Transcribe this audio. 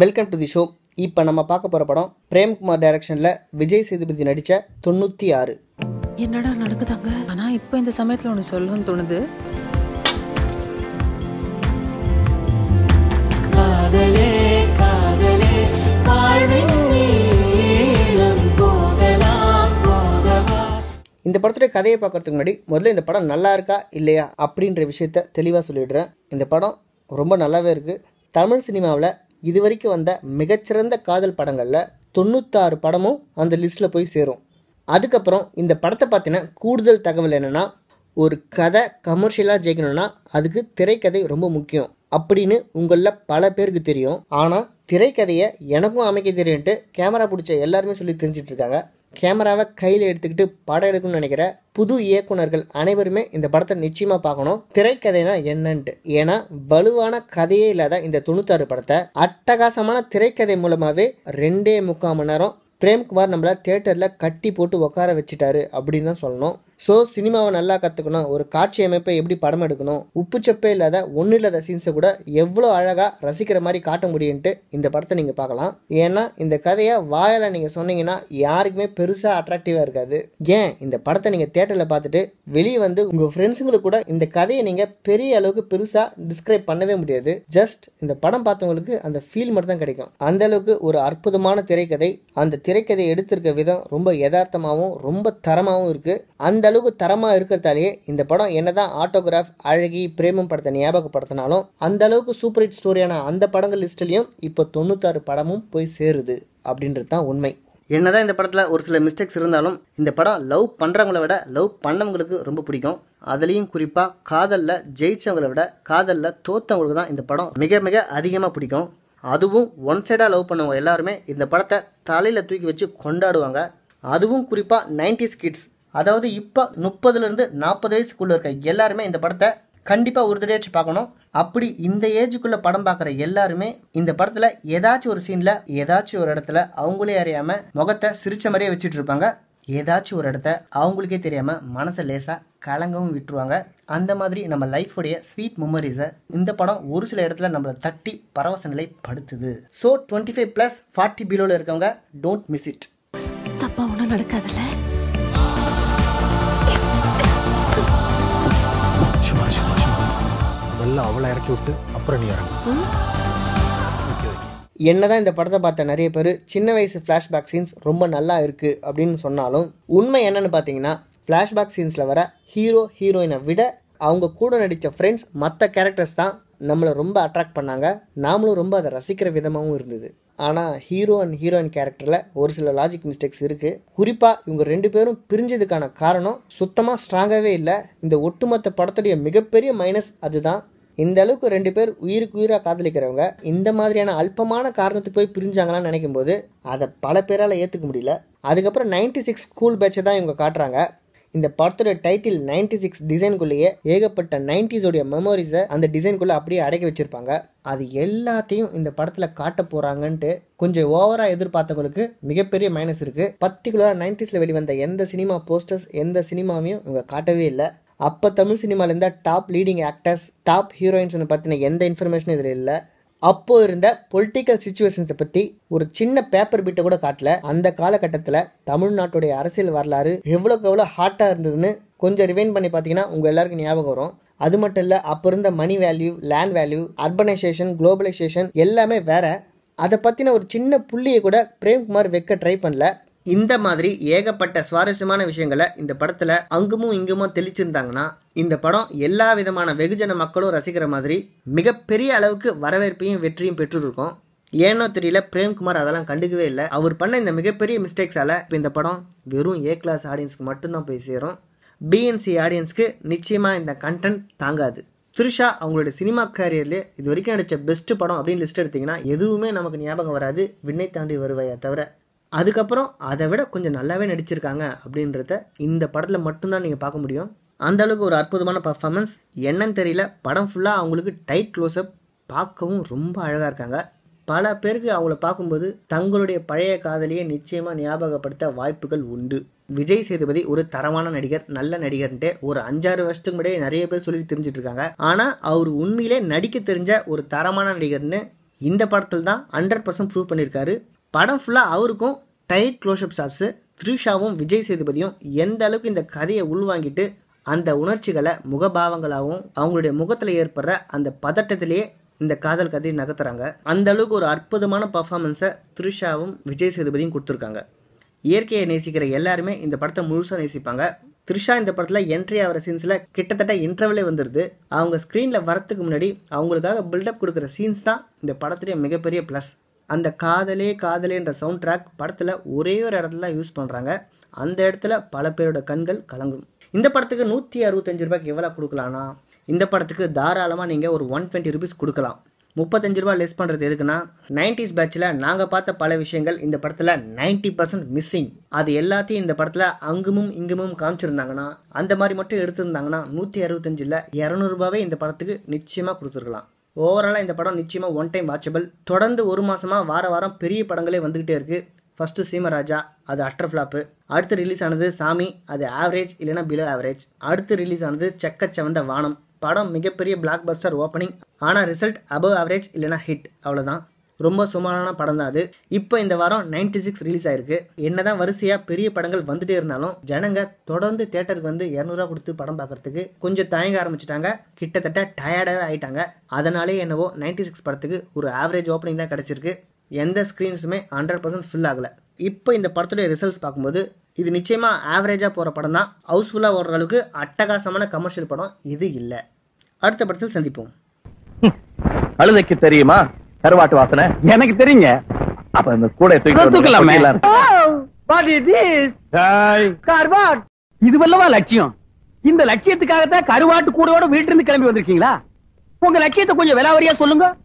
welcome to the show இப்போ நம்ம பார்க்க போகிற படம் பிரேம்குமார் டைரக்ஷனில் விஜய் சேதுபதி நடித்த தொண்ணூற்றி ஆறு என்னடா நடக்குதாங்க ஆனால் இப்போ இந்த சமயத்தில் ஒன்று சொல்லணும்னு தோணுது இந்த படத்துடைய கதையை பார்க்கறதுக்கு முன்னாடி முதல்ல இந்த படம் நல்லா இருக்கா இல்லையா அப்படின்ற விஷயத்த தெளிவாக சொல்லிடுறேன் இந்த படம் ரொம்ப நல்லாவே இருக்குது தமிழ் சினிமாவில் இதுவரைக்கும் வந்த மிகச்சிறந்த காதல் படங்களில் தொண்ணூத்தாறு படமும் அந்த லிஸ்ட்டில் போய் சேரும் அதுக்கப்புறம் இந்த படத்தை பார்த்தீங்கன்னா கூடுதல் தகவல் என்னென்னா ஒரு கதை கமர்ஷியலாக ஜெயிக்கணும்னா அதுக்கு திரைக்கதை ரொம்ப முக்கியம் அப்படின்னு உங்களில் பல பேருக்கு தெரியும் ஆனால் திரைக்கதையை எனக்கும் அமைக்க தெரியும்ட்டு கேமரா பிடிச்ச எல்லாருமே சொல்லி தெரிஞ்சிட்ருக்காங்க கேமராவை கையில் எடுத்துக்கிட்டு படம் எடுக்கணும்னு நினைக்கிற புது இயக்குநர்கள் அனைவருமே இந்த படத்தை நிச்சயமாக பார்க்கணும் திரைக்கதைனா என்னன்ட்டு ஏன்னா வலுவான கதையே இல்லாத இந்த தொண்ணூத்தாறு படத்தை அட்டகாசமான திரைக்கதை மூலமாகவே ரெண்டே முக்கால் மணி நேரம் பிரேம்குமார் நம்மளை தேட்டரில் கட்டி போட்டு உட்கார வச்சுட்டாரு அப்படின்னு தான் சொல்லணும் ஸோ சினிமாவை நல்லா கற்றுக்கணும் ஒரு காட்சி அமைப்பை எப்படி படம் எடுக்கணும் உப்புச்சப்பே இல்லாத ஒன்றும் இல்லாத சீன்ஸை கூட எவ்வளோ அழகாக ரசிக்கிற மாதிரி காட்ட முடியும்ன்ட்டு இந்த படத்தை நீங்கள் பார்க்கலாம் ஏன்னா இந்த கதையை வாயில் நீங்கள் சொன்னீங்கன்னா யாருக்குமே பெருசாக அட்ராக்டிவாக இருக்காது ஏன் இந்த படத்தை நீங்கள் தேட்டரில் பார்த்துட்டு வெளியே வந்து உங்கள் ஃப்ரெண்ட்ஸுங்களுக்கு கூட இந்த கதையை நீங்கள் பெரிய அளவுக்கு பெருசாக டிஸ்கிரைப் பண்ணவே முடியாது ஜஸ்ட் இந்த படம் பார்த்தவங்களுக்கு அந்த ஃபீல் மட்டும் தான் கிடைக்கும் அந்த அளவுக்கு ஒரு அற்புதமான திரைக்கதை அந்த திரைக்கதையை எடுத்திருக்க விதம் ரொம்ப யதார்த்தமாகவும் ரொம்ப தரமாகவும் இருக்குது அந்த அளவுக்கு தரமாக இருக்கிறதாலேயே இந்த படம் என்னதான் ஆட்டோகிராஃப் அழகி பிரேமம் படத்தை ஞாபகப்படுத்தினாலும் அந்த அளவுக்கு சூப்பர் ஹிட் ஸ்டோரியான அந்த படங்கள் லிஸ்ட்லேயும் இப்போ தொண்ணூத்தாறு படமும் போய் சேருது அப்படின்றது தான் உண்மை என்னதான் இந்த படத்தில் ஒரு சில மிஸ்டேக்ஸ் இருந்தாலும் இந்த படம் லவ் பண்ணுறவங்கள விட லவ் பண்ணவங்களுக்கு ரொம்ப பிடிக்கும் அதுலேயும் குறிப்பாக காதலில் ஜெயித்தவங்களை விட காதலில் தோத்தவங்களுக்கு தான் இந்த படம் மிக மிக அதிகமாக பிடிக்கும் அதுவும் ஒன் சைடாக லவ் பண்ணவங்க எல்லாருமே இந்த படத்தை தலையில் தூக்கி வச்சு கொண்டாடுவாங்க அதுவும் குறிப்பாக நைன்டிஸ் கிட்ஸ் அதாவது இப்போ முப்பதுலேருந்து நாற்பது வயசுக்குள்ளே இருக்க எல்லாருமே இந்த படத்தை கண்டிப்பாக ஒரு தடையாச்சு பார்க்கணும் அப்படி இந்த ஏஜுக்குள்ளே படம் பார்க்குற எல்லாருமே இந்த படத்தில் ஏதாச்சும் ஒரு சீனில் ஏதாச்சும் ஒரு இடத்துல அவங்களே அறியாமல் முகத்தை சிரித்த மாதிரியே வச்சுட்டு இருப்பாங்க ஏதாச்சும் ஒரு இடத்த அவங்களுக்கே தெரியாமல் மனசை லேசாக கலங்கவும் விட்டுருவாங்க அந்த மாதிரி நம்ம லைஃபுடைய ஸ்வீட் மெமரிஸை இந்த படம் ஒரு சில இடத்துல நம்மளை தட்டி பரவச நிலை படுத்துது so twenty five plus forty பிலோவில் இருக்கவங்க டோன்ட் மிஸ் இட் தப்பாக ஒன்றும் நடக்காதுல்ல முதல்ல அவளை இறக்கி விட்டு அப்புறம் நீ இறங்கு என்னதான் இந்த படத்தை பார்த்த நிறைய பேர் சின்ன வயசு ஃப்ளாஷ்பேக் சீன்ஸ் ரொம்ப நல்லா இருக்குது அப்படின்னு சொன்னாலும் உண்மை என்னன்னு பார்த்தீங்கன்னா ஃப்ளாஷ்பேக் சீன்ஸில் வர ஹீரோ ஹீரோயினை விட அவங்க கூட நடித்த ஃப்ரெண்ட்ஸ் மற்ற கேரக்டர்ஸ் தான் நம்மளை ரொம்ப அட்ராக்ட் பண்ணாங்க நாமளும் ரொம்ப அதை ரசிக்கிற விதமாகவும் இருந்தது ஆனால் ஹீரோ அண்ட் ஹீரோயின் கேரக்டரில் ஒரு சில லாஜிக் மிஸ்டேக்ஸ் இருக்குது குறிப்பாக இவங்க ரெண்டு பேரும் பிரிஞ்சதுக்கான காரணம் சுத்தமாக ஸ்ட்ராங்காகவே இல்லை இந்த ஒட்டுமொத்த படத்துடைய மிகப்பெரிய மைனஸ் அதுதான் இந்த அளவுக்கு ரெண்டு பேர் உயிருக்கு உயிராக காதலிக்கிறவங்க இந்த மாதிரியான அல்பமான காரணத்துக்கு போய் பிரிஞ்சாங்களான்னு நினைக்கும் போது அதை பல பேரால் ஏற்றுக்க முடியல அதுக்கப்புறம் நைன்டி சிக்ஸ் ஸ்கூல் பேட்சை தான் இவங்க காட்டுறாங்க இந்த படத்தோட டைட்டில் நைன்டி சிக்ஸ் டிசைனுக்குள்ளேயே ஏகப்பட்ட நைன்டிஸோடைய மெமோரிஸை அந்த டிசைனுக்குள்ளே அப்படியே அடைக்க வச்சுருப்பாங்க அது எல்லாத்தையும் இந்த படத்தில் காட்ட போகிறாங்கன்ட்டு கொஞ்சம் ஓவராக எதிர்பார்த்தவங்களுக்கு மிகப்பெரிய மைனஸ் இருக்குது பர்டிகுலராக நைன்டிஸில் வெளிவந்த எந்த சினிமா போஸ்டர்ஸ் எந்த சினிமாவையும் இவங்க காட்டவே இல்லை அப்போ தமிழ் சினிமாவிலேருந்த top leading actors top heroines பற்றின எந்த இன்ஃபர்மேஷனும் இதில் இல்லை அப்போது இருந்த பொலிட்டிக்கல் சுச்சுவேஷன்ஸை பற்றி ஒரு சின்ன பேப்பர் பீட்டை கூட காட்டல அந்த காலகட்டத்தில் தமிழ்நாட்டுடைய அரசியல் வரலாறு எவ்வளோக்கு எவ்வளோ ஹாட்டாக இருந்ததுன்னு கொஞ்சம் ரிவைன் பண்ணி பார்த்தீங்கன்னா உங்கள் எல்லாருக்கும் ஞாபகம் வரும் அது மட்டும் இல்லை அப்போ இருந்த money value land value urbanisation globalisation எல்லாமே வேற அதை பற்றின ஒரு சின்ன புள்ளியை கூட பிரேம்குமார் வைக்க ட்ரை பண்ணல இந்த மாதிரி ஏகப்பட்ட சுவாரஸ்யமான விஷயங்களை இந்த படத்தில் அங்குமும் இங்குமோ தெளிச்சிருந்தாங்கன்னா இந்த படம் எல்லா விதமான வெகுஜன மக்களும் ரசிக்கிற மாதிரி மிகப்பெரிய அளவுக்கு வரவேற்பையும் வெற்றியும் பெற்றிருக்கும் ஏனோ தெரியல பிரேம்குமார் அதெல்லாம் கண்டுக்கவே இல்லை அவர் பண்ண இந்த மிகப்பெரிய மிஸ்டேக்ஸால் இப்போ இந்த படம் வெறும் ஏ கிளாஸ் ஆடியன்ஸ்க்கு மட்டும்தான் போய் சேரும் பிஎன்சி ஆடியன்ஸ்க்கு நிச்சயமாக இந்த கண்டென்ட் தாங்காது த்ரிஷா அவங்களுடைய சினிமா கேரியர்லேயே இது வரைக்கும் நடித்த பெஸ்ட் படம் அப்படின்னு லிஸ்ட் எடுத்தீங்கன்னா எதுவுமே நமக்கு ஞாபகம் வராது விண்ணை தாண்டி வருவாயா தவிர அதுக்கப்புறம் அதை விட கொஞ்சம் நல்லாவே நடிச்சிருக்காங்க அப்படின்றத இந்த படத்தில் மட்டும்தான் நீங்கள் பார்க்க முடியும் அந்த அளவுக்கு ஒரு அற்புதமான பர்ஃபார்மன்ஸ் என்னன்னு தெரியல படம் ஃபுல்லாக அவங்களுக்கு டைட் க்ளோஸ்அப் பார்க்கவும் ரொம்ப அழகாக இருக்காங்க பல பேருக்கு அவங்கள பார்க்கும்போது தங்களுடைய பழைய காதலியை நிச்சயமாக ஞாபகப்படுத்த வாய்ப்புகள் உண்டு விஜய் சேதுபதி ஒரு தரமான நடிகர் நல்ல நடிகர்ன்ட்டு ஒரு அஞ்சாறு வருஷத்துக்கு முன்னாடியே நிறைய பேர் சொல்லிட்டு தெரிஞ்சுட்டு இருக்காங்க ஆனால் அவர் உண்மையிலே நடிக்க தெரிஞ்ச ஒரு தரமான நடிகர்னு இந்த படத்தில் தான் ஹண்ட்ரட் பர்சன்ட் ப்ரூவ் பண்ணியிருக்காரு படம் ஃபுல்லாக அவருக்கும் டைட் க்ளோஷப் ஷாட்ஸு த்ரிஷாவும் விஜய் சேதுபதியும் எந்த அளவுக்கு இந்த கதையை உள்வாங்கிட்டு அந்த உணர்ச்சிகளை முகபாவங்களாகவும் அவங்களுடைய முகத்தில் ஏற்படுற அந்த பதட்டத்திலேயே இந்த காதல் கதையை நகர்த்துறாங்க அந்த அளவுக்கு ஒரு அற்புதமான பர்ஃபாமன்ஸை த்ரிஷாவும் விஜய் சேதுபதியும் கொடுத்துருக்காங்க இயற்கையை நேசிக்கிற எல்லாருமே இந்த படத்தை முழுசாக நேசிப்பாங்க த்ரிஷா இந்த படத்தில் என்ட்ரி ஆகிற சீன்ஸில் கிட்டத்தட்ட இன்டர்வலே வந்துடுது அவங்க ஸ்க்ரீனில் வரத்துக்கு முன்னாடி அவங்களுக்காக பில்டப் கொடுக்குற சீன்ஸ் தான் இந்த படத்துடைய மிகப்பெரிய ப்ளஸ் அந்த காதலே காதலேன்ற சவுண்ட் ட்ராக் படத்தில் ஒரே ஒரு இடத்துல தான் யூஸ் பண்ணுறாங்க அந்த இடத்துல பல பேரோட கண்கள் கலங்கும் இந்த படத்துக்கு நூற்றி அறுபத்தஞ்சு ரூபாய்க்கு எவ்வளோ கொடுக்கலான்னா இந்த படத்துக்கு தாராளமாக நீங்கள் ஒரு ஒன் டுவெண்ட்டி ருபீஸ் கொடுக்கலாம் முப்பத்தஞ்சு ரூபா லெஸ் பண்ணுறது எதுக்குன்னா நைன்டிஸ் பேட்சில் நாங்கள் பார்த்த பல விஷயங்கள் இந்த படத்தில் நைன்டி பர்சன்ட் மிஸ்ஸிங் அது எல்லாத்தையும் இந்த படத்தில் அங்குமும் இங்குமும் காமிச்சிருந்தாங்கன்னா அந்த மாதிரி மட்டும் எடுத்திருந்தாங்கன்னா நூற்றி அறுபத்தஞ்சில் இரநூறுபாவே இந்த படத்துக்கு நிச்சயமாக கொடுத்துருக்கலாம் ஓவராலாக இந்த படம் நிச்சயமாக ஒன் டைம் வாட்சபிள் தொடர்ந்து ஒரு மாதமாக வார வாரம் பெரிய படங்களே வந்துக்கிட்டே இருக்குது ஃபஸ்ட்டு சீமராஜா அது அட்டர் ஃப்ளாப்பு அடுத்து ரிலீஸ் ஆனது சாமி அது ஆவரேஜ் இல்லைனா பிலோ ஆவரேஜ் அடுத்து ரிலீஸ் ஆனது செக்க செவந்த வானம் படம் மிகப்பெரிய பிளாக் பஸ்டர் ஓப்பனிங் ஆனால் ரிசல்ட் அபவ் ஆவரேஜ் இல்லைனா ஹிட் அவ்வளோதான் ரொம்ப சுமாரான படம் தான் அது இப்போ இந்த வாரம் நைன்டி சிக்ஸ் ரிலீஸ் ஆயிருக்கு என்னதான் வரிசையாக பெரிய படங்கள் வந்துட்டே இருந்தாலும் ஜனங்க தொடர்ந்து தேட்டருக்கு வந்து இரநூறுவா கொடுத்து படம் பார்க்கறதுக்கு கொஞ்சம் தயங்க ஆரம்பிச்சிட்டாங்க கிட்டத்தட்ட டயர்டாகவே ஆயிட்டாங்க அதனாலே என்னவோ நைன்டி சிக்ஸ் படத்துக்கு ஒரு ஆவரேஜ் ஓப்பனிங் தான் கிடச்சிருக்கு எந்த ஸ்க்ரீன்ஸுமே ஹண்ட்ரட் பர்சன்ட் ஃபில் ஆகலை இப்போ இந்த படத்துடைய ரிசல்ட்ஸ் பார்க்கும்போது இது நிச்சயமாக ஆவரேஜாக போகிற படம் தான் ஹவுஸ்ஃபுல்லாக ஓடுற அளவுக்கு அட்டகாசமான கமர்ஷியல் படம் இது இல்லை அடுத்த படத்தில் சந்திப்போம் அழுதைக்கு தெரியுமா கருவாட்டு வாசனை எனக்கு தெரியுங்க அப்ப இந்த கூட தூக்கலாமே oh, கருவாட் இது வல்லவா லட்சியம் இந்த லட்சியத்துக்காகத்தான் கருவாட்டு கூடோட வீட்டிலிருந்து கிளம்பி வந்திருக்கீங்களா உங்க லட்சியத்தை கொஞ்சம் விலாவரியா சொல்லுங்க